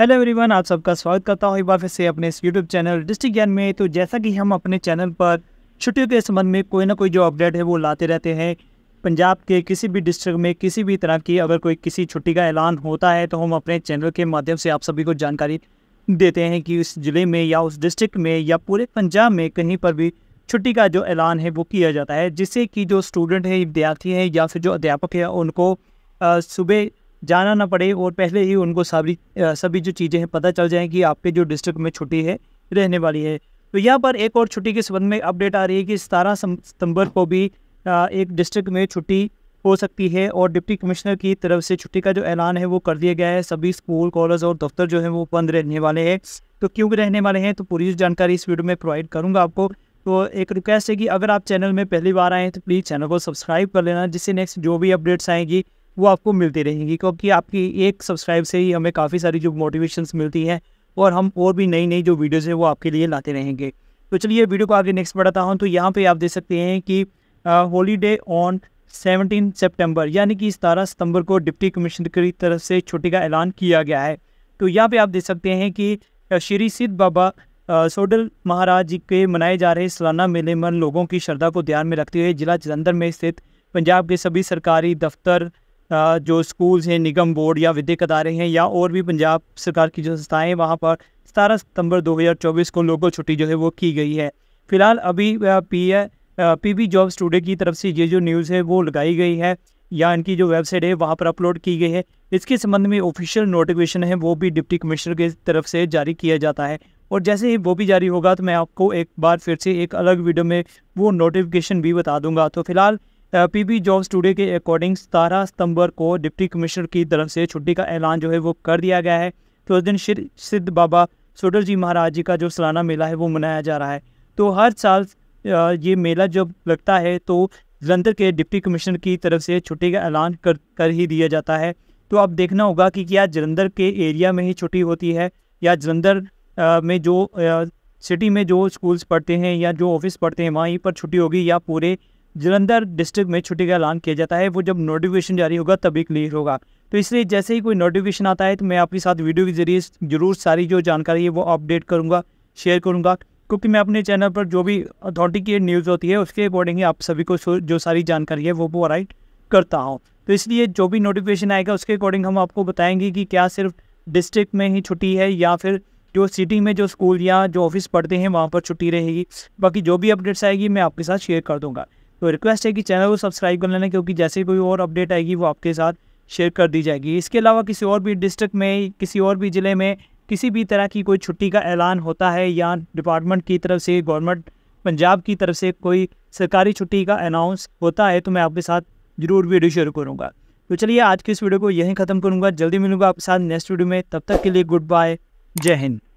hello everyone आप सबका स्वागत करता हूँ एक बार फिर से अपने इस यूट्यूब चैनल डिस्ट्रिक्ट ज्ञान में तो जैसा कि हम अपने चैनल पर छुट्टियों के संबंध में कोई ना कोई जो अपडेट है वो लाते रहते हैं पंजाब के किसी भी डिस्ट्रिक्ट में किसी भी तरह की अगर कोई किसी छुट्टी का ऐलान होता है तो हम अपने चैनल के माध्यम से आप सभी को जानकारी देते हैं कि उस ज़िले में या उस डिस्ट्रिक्ट में या पूरे पंजाब में कहीं पर भी छुट्टी का जो ऐलान है वो किया जाता है जिससे कि जो स्टूडेंट है विद्यार्थी हैं या फिर जो अध्यापक हैं उनको सुबह जाना ना पड़े और पहले ही उनको सारी सभी जो चीज़ें हैं पता चल जाएँ कि आपके जो डिस्ट्रिक्ट में छुट्टी है रहने वाली है तो यहाँ पर एक और छुट्टी के संबंध में अपडेट आ रही है कि सतारह सितंबर को भी एक डिस्ट्रिक्ट में छुट्टी हो सकती है और डिप्टी कमिश्नर की तरफ से छुट्टी का जो ऐलान है वो कर दिया गया है सभी स्कूल कॉलेज और दफ्तर जो है वो बंद रहने वाले हैं तो क्यों रहने वाले हैं तो पूरी जानकारी इस वीडियो में प्रोवाइड करूँगा आपको तो एक रिक्वेस्ट है कि अगर आप चैनल में पहली बार आए हैं तो प्लीज़ चैनल को सब्सक्राइब कर लेना जिससे नेक्स्ट जो भी अपडेट्स आएंगी वो आपको मिलती रहेंगी क्योंकि आपकी एक सब्सक्राइब से ही हमें काफ़ी सारी जो मोटिवेशंस मिलती हैं और हम और भी नई नई जो वीडियोज़ हैं वो आपके लिए लाते रहेंगे तो चलिए वीडियो को आगे नेक्स्ट बढ़ाता हूँ तो यहाँ पर आप देख सकते हैं कि हॉलीडे ऑन सेवनटीन सेप्टेम्बर यानी कि सतारह सितंबर को डिप्टी कमिश्नर की तरफ से छुट्टी का ऐलान किया गया है तो यहाँ पर आप देख सकते हैं कि श्री सिद्ध बाबा सोडल महाराज जी के मनाए जा रहे सालाना मेले में लोगों की श्रद्धा को ध्यान में रखते हुए जिला जलंधर में स्थित पंजाब के सभी सरकारी दफ्तर जो स्कूल्स हैं निगम बोर्ड या विद्यक अदारे हैं या और भी पंजाब सरकार की जो संस्थाएँ हैं वहाँ पर सतारह सितंबर 2024 को लोकल छुट्टी जो है वो की गई है फिलहाल अभी P A P B job studio की तरफ से ये जो न्यूज़ है वो लगाई गई है या इनकी जो वेबसाइट है वहाँ पर अपलोड की गई है इसके संबंध में ऑफिशियल नोटिफिकेशन है वो भी डिप्टी कमिश्नर की तरफ से जारी किया जाता है और जैसे ही वो भी जारी होगा तो मैं आपको एक बार फिर से एक अलग वीडियो में वो नोटिफिकेशन भी बता दूंगा तो फिलहाल पी पी जॉब स्टूडियो के अकॉर्डिंग सतारह सितंबर को डिप्टी कमिश्नर की तरफ से छुट्टी का ऐलान जो है वो कर दिया गया है तो उस दिन श्री सिद्ध बाबा सोडर जी महाराज जी का जो सालाना मेला है वो मनाया जा रहा है तो हर साल ये मेला जब लगता है तो जलंधर के डिप्टी कमिश्नर की तरफ से छुट्टी का ऐलान कर कर ही दिया जाता है तो आप देखना होगा कि क्या जलंधर के एरिया में ही छुट्टी होती है या जलंधर में जो सिटी में जो स्कूल्स पढ़ते हैं या जो ऑफिस पढ़ते हैं वहीं पर छुट्टी होगी या पूरे जलंधर डिस्ट्रिक्ट में छुट्टी का ऐलान किया जाता है वो जब नोटिफिकेशन जारी होगा तभी क्लियर होगा तो इसलिए जैसे ही कोई नोटिफिकेशन आता है तो मैं आपके साथ वीडियो के जरिए जरूर सारी जो जानकारी है वो अपडेट करूँगा शेयर करूँगा क्योंकि मैं अपने चैनल पर जो भी अथॉरिटी की न्यूज़ होती है उसके अकॉर्डिंग ही आप सभी को जो सारी जानकारी है वो प्रोवाइड करता हूँ तो इसलिए जो भी नोटिफिकेशन आएगा उसके अकॉर्डिंग हम आपको बताएंगे कि क्या सिर्फ डिस्ट्रिक्ट में ही छुट्टी है या फिर जो सिटी में जो स्कूल या जो ऑफिस पढ़ते हैं वहाँ पर छुट्टी रहेगी बाकी जो भी अपडेट्स आएगी मैं आपके साथ शेयर कर दूँगा तो रिक्वेस्ट है कि चैनल को सब्सक्राइब कर लेना क्योंकि जैसे कोई और अपडेट आएगी वो आपके साथ शेयर कर दी जाएगी इसके अलावा किसी और भी डिस्ट्रिक्ट में किसी और भी ज़िले में किसी भी तरह की कोई छुट्टी का ऐलान होता है या डिपार्टमेंट की तरफ से गवर्नमेंट पंजाब की तरफ से कोई सरकारी छुट्टी का अनाउंस होता है तो मैं आपके साथ ज़रूर वीडियो शेयर करूँगा तो चलिए आज की इस वीडियो को यहीं ख़त्म करूँगा जल्दी मिलूंगा आपके साथ नेक्स्ट वीडियो में तब तक के लिए गुड बाय जय हिंद